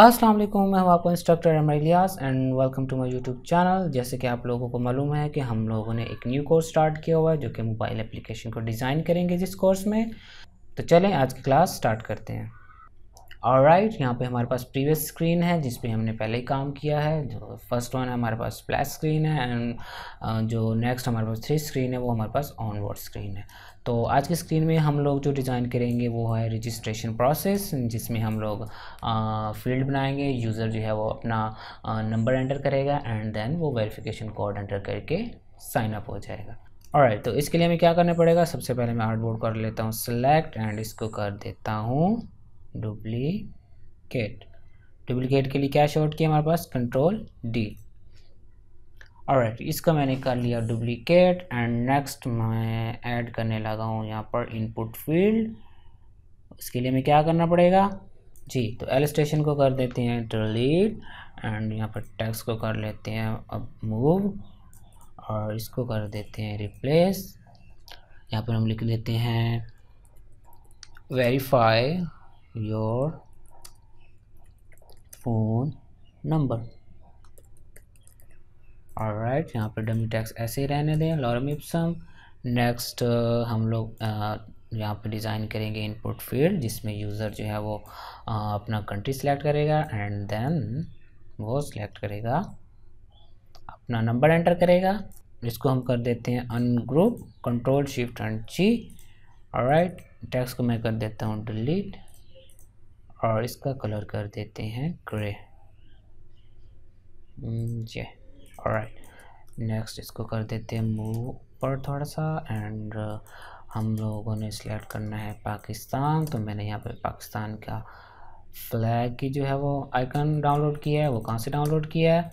असलम मैं हूँ आपका instructor Amer Ilyas and welcome to my YouTube channel जैसे कि आप लोगों को मालूम है कि हम लोगों ने एक न्यू कोर्स स्टार्ट किया हुआ है जो कि मोबाइल एप्लीकेशन को डिज़ाइन करेंगे जिस कोर्स में तो चलें आज की क्लास स्टार्ट करते हैं और राइट right, यहाँ पे हमारे पास प्रीवियस स्क्रीन है जिस पे हमने पहले ही काम किया है जो फर्स्ट वन हमारे पास फ्लैश स्क्रीन है एंड जो नेक्स्ट हमारे पास थ्री स्क्रीन है वो हमारे पास ऑनवर्ड स्क्रीन है तो आज की स्क्रीन में हम लोग जो डिज़ाइन करेंगे वो है रजिस्ट्रेशन प्रोसेस जिसमें हम लोग फील्ड बनाएंगे यूज़र जो है वो अपना नंबर एंटर करेगा एंड देन वो वेरिफिकेशन कोड एंटर करके साइन अप हो जाएगा और right, तो इसके लिए हमें क्या करना पड़ेगा सबसे पहले मैं आर्टबोर्ड कर लेता हूँ सेलेक्ट एंड इसको कर देता हूँ डुप्लीकेट डुप्लीकेट के लिए क्या शॉर्ट किया हमारे पास कंट्रोल डी और right, इसका मैंने कर लिया डुप्लीकेट एंड नेक्स्ट मैं ऐड करने लगा हूँ यहाँ पर इनपुट फील्ड उसके लिए हमें क्या करना पड़ेगा जी तो एल स्टेशन को कर देते हैं डिलीट एंड यहाँ पर टैक्स को कर लेते हैं अब मूव और इसको कर देते हैं रिप्लेस यहाँ पर हम लिख लेते हैं वेरीफाई फोन नंबर और राइट यहाँ पर डमी टैक्स ऐसे ही रहने दें लॉरम इप्सम नेक्स्ट हम लोग uh, यहाँ पर डिज़ाइन करेंगे इनपुट फील्ड जिसमें यूज़र जो है वो आ, uh, अपना कंट्री सेलेक्ट करेगा एंड देन वो सिलेक्ट करेगा अपना नंबर एंटर करेगा इसको हम कर देते हैं ungroup control shift and G right text को मैं कर देता हूँ डिलीट और इसका कलर कर देते हैं ग्रे जे राइट नेक्स्ट इसको कर देते हैं मूव ऊपर थोड़ा सा एंड uh, हम लोगों ने सिलेक्ट करना है पाकिस्तान तो मैंने यहाँ पे पाकिस्तान का फ्लैग की जो है वो आइकन डाउनलोड किया है वो कहाँ से डाउनलोड किया है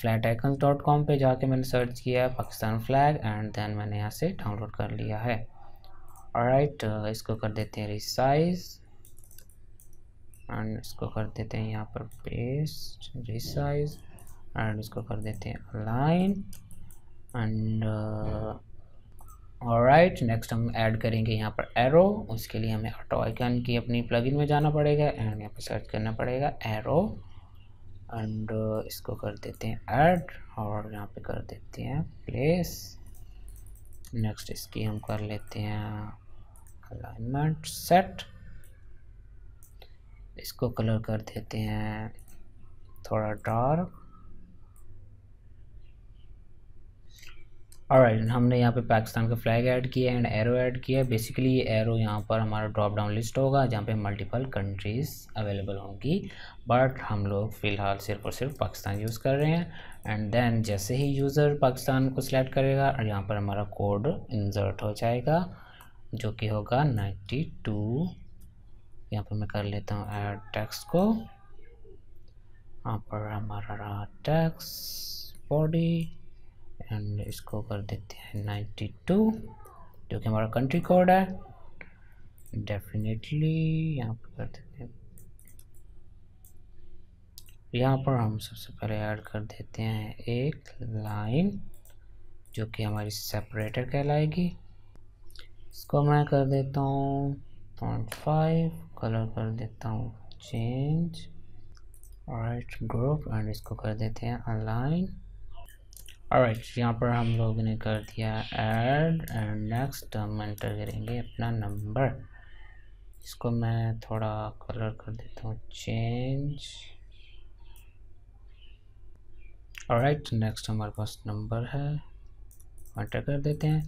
फ्लैट आइकन डॉट कॉम पर जाके मैंने सर्च किया है पाकिस्तान फ्लैग एंड देन मैंने यहाँ से डाउनलोड कर लिया है राइट right, uh, इसको कर देते हैं रिसाइज़ एंड इसको कर देते हैं यहाँ पर पेस्ट रिसाइज एंड इसको कर देते हैं अलाइन एंड राइट नेक्स्ट हम ऐड करेंगे यहाँ पर एरो उसके लिए हमें ऑटो आइकन की अपनी प्लगइन में जाना पड़ेगा एंड यहाँ पर सर्च करना पड़ेगा एरो एंड uh, इसको कर देते हैं ऐड और यहाँ पे कर देते हैं प्लेस नेक्स्ट इसकी हम कर लेते हैं अलाइनमेंट सेट इसको कलर कर देते हैं थोड़ा डार्क और हमने यहाँ पे पाकिस्तान का फ्लैग ऐड किया एंड एरो ऐड किया बेसिकली ये एरो यहाँ पर हमारा ड्रॉप डाउन लिस्ट होगा जहाँ पे मल्टीपल कंट्रीज़ अवेलेबल होंगी बट हम लोग फ़िलहाल सिर्फ और सिर्फ पाकिस्तान यूज़ कर रहे हैं एंड देन जैसे ही यूज़र पाकिस्तान को सिलेक्ट करेगा और यहाँ पर हमारा कोड इन्जर्ट हो जाएगा जो कि होगा नाइन्टी टू यहाँ पर मैं कर लेता हूँ ऐड टैक्स को यहाँ पर हमारा रहा टैक्स बॉडी एंड इसको कर देते हैं नाइन्टी टू जो कि हमारा कंट्री कोड है डेफिनेटली यहाँ पर कर देते हैं यहाँ पर हम सबसे पहले ऐड कर देते हैं एक लाइन जो कि हमारी सेपरेटर कहलाएगी इसको मैं कर देता हूँ पॉइंट फाइव कलर कर देता हूँ चेंज राइट ग्रुप एंड इसको कर देते हैं अलाइन राइट यहाँ पर हम लोग ने कर दिया एड एंड नेक्स्ट हम एंटर करेंगे अपना नंबर इसको मैं थोड़ा कलर कर देता हूँ चेंज राइट नेक्स्ट हमारे पास नंबर है एंटर कर देते हैं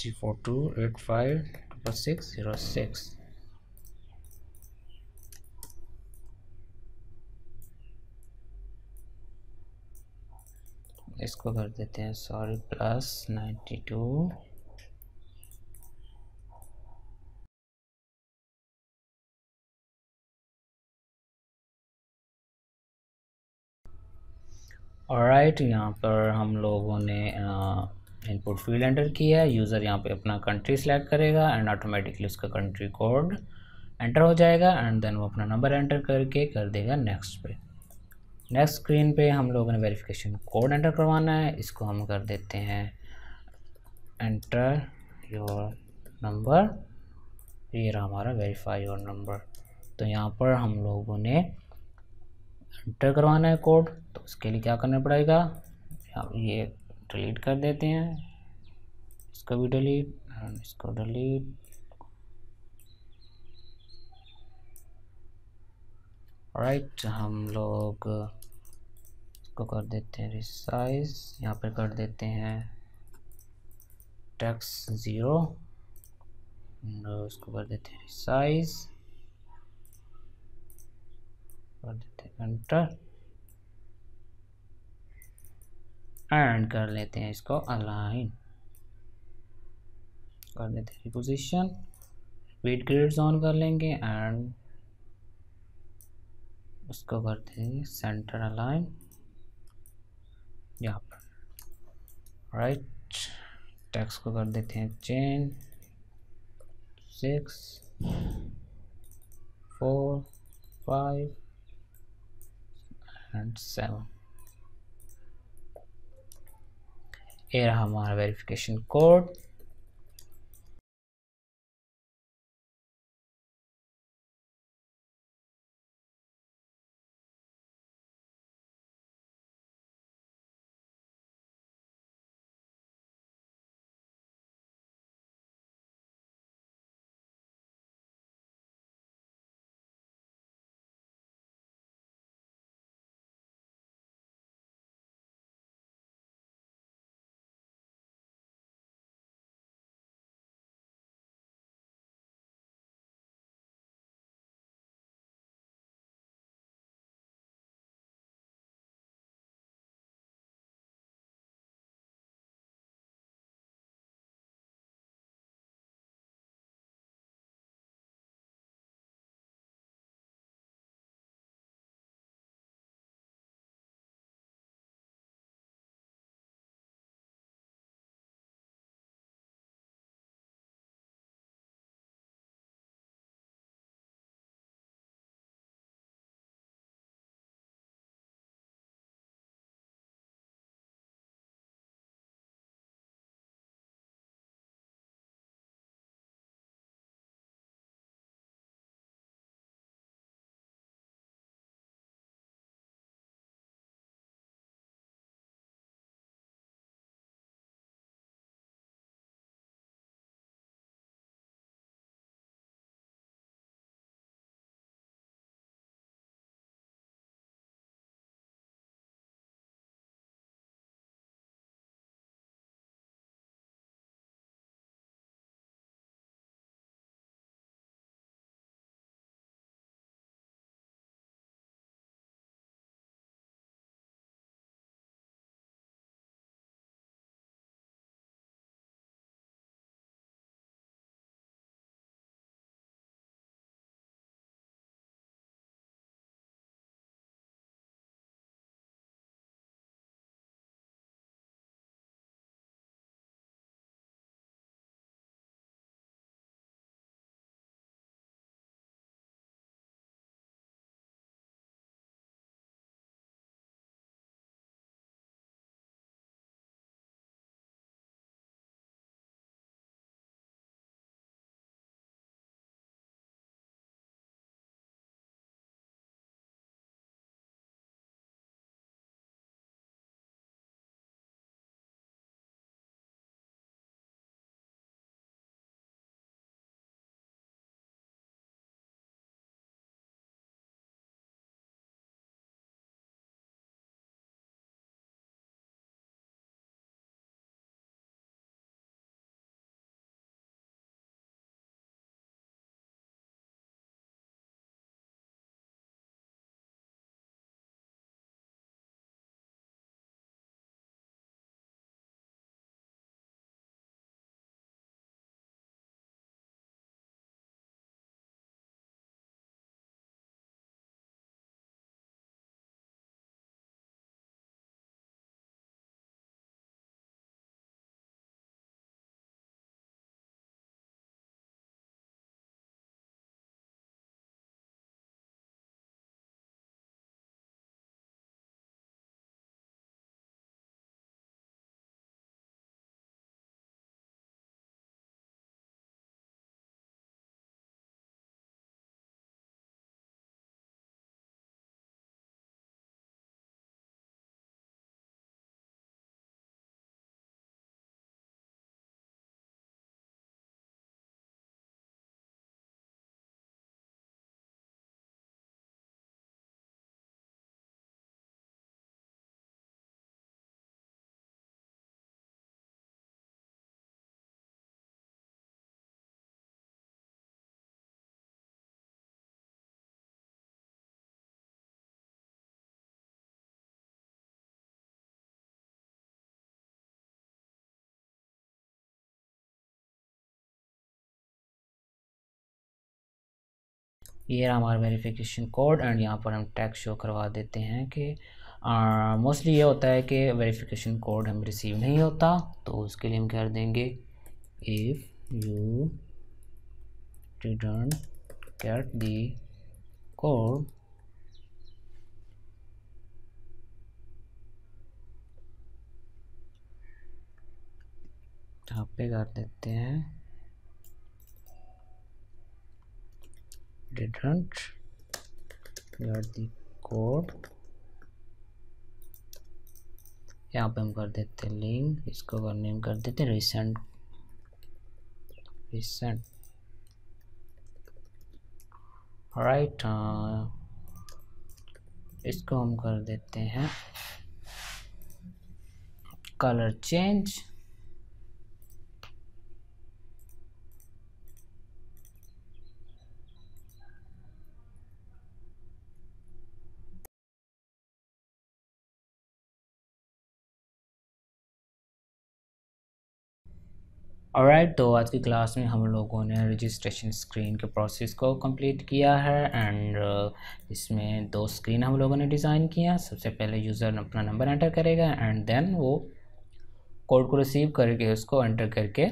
three four two eight five 0606 इसको कर देते हैं सॉरी प्लस नाइन्टी टू और राइट यहाँ पर हम लोगों ने आ, uh, इनपुट फील्ड एंटर किया है यूज़र यहाँ पे अपना कंट्री सेलेक्ट करेगा एंड ऑटोमेटिकली उसका कंट्री कोड एंटर हो जाएगा एंड देन वो अपना नंबर एंटर करके कर देगा नेक्स्ट पे नेक्स्ट स्क्रीन पे हम लोगों ने वेरिफिकेशन कोड एंटर करवाना है इसको हम कर देते हैं एंटर योर नंबर ये रहा हमारा वेरीफाई योर नंबर तो यहाँ पर हम लोगों ने एंटर करवाना है कोड तो उसके लिए क्या करना पड़ेगा ये डिलीट तो कर देते हैं इसको भी डिलीट इसको डिलीट राइट हम लोग इसको कर देते हैं रिसाइज यहाँ पर कर देते हैं टैक्स ज़ीरो उसको कर देते हैं रिसाइज कर देते हैं एंटर एंड कर लेते हैं इसको अलाइन कर देते हैं रिपोजिशन वेट ग्रेड्स ऑन कर लेंगे एंड उसको करते हैं सेंटर अलाइन यहाँ पर राइट टैक्स को कर देते हैं चेन six four five and seven ये रहा हमारा वेरिफिकेशन कोड ये रहा हमारा वेरिफिकेशन कोड एंड यहाँ पर हम टैक्स शो करवा देते हैं कि मोस्टली ये होता है कि वेरिफिकेशन कोड हम रिसीव नहीं होता तो उसके लिए हम कर देंगे if you didn't get the code यहाँ पे कर देते हैं didn't get the code यहाँ पे हम कर देते लिंक इसको नेम कर देते रिसेंट रिसेंट राइट इसको हम कर देते हैं कलर चेंज और राइट तो आज की क्लास में हम लोगों ने रजिस्ट्रेशन स्क्रीन के प्रोसेस को कंप्लीट किया है एंड uh, इसमें दो स्क्रीन हम लोगों ने डिज़ाइन किया सबसे पहले यूज़र अपना नंबर एंटर करेगा एंड देन वो कोड को रिसीव करके उसको एंटर करके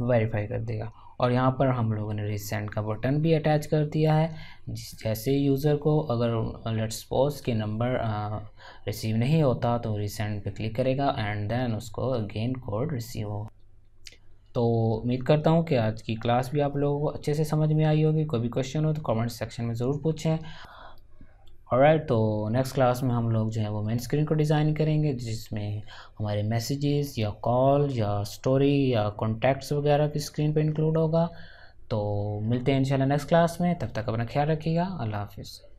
वेरीफाई कर देगा और यहाँ पर हम लोगों ने रिसेंट का बटन भी अटैच कर दिया है जैसे यूज़र को अगर लेट्स पोज के नंबर रिसीव नहीं होता तो रिसेंट पे क्लिक करेगा एंड देन उसको अगेन कोड रिसीव होगा तो उम्मीद करता हूँ कि आज की क्लास भी आप लोगों को अच्छे से समझ में आई होगी कोई भी क्वेश्चन हो तो कमेंट सेक्शन में ज़रूर पूछें और राइट तो नेक्स्ट क्लास में हम लोग जो है वो मेन स्क्रीन को डिज़ाइन करेंगे जिसमें हमारे मैसेजेस या कॉल या स्टोरी या कॉन्टैक्ट्स वगैरह की स्क्रीन पर इंक्लूड होगा तो मिलते हैं इंशाल्लाह नेक्स्ट क्लास में तब तक अपना ख्याल रखिएगा अल्लाह हाफिज़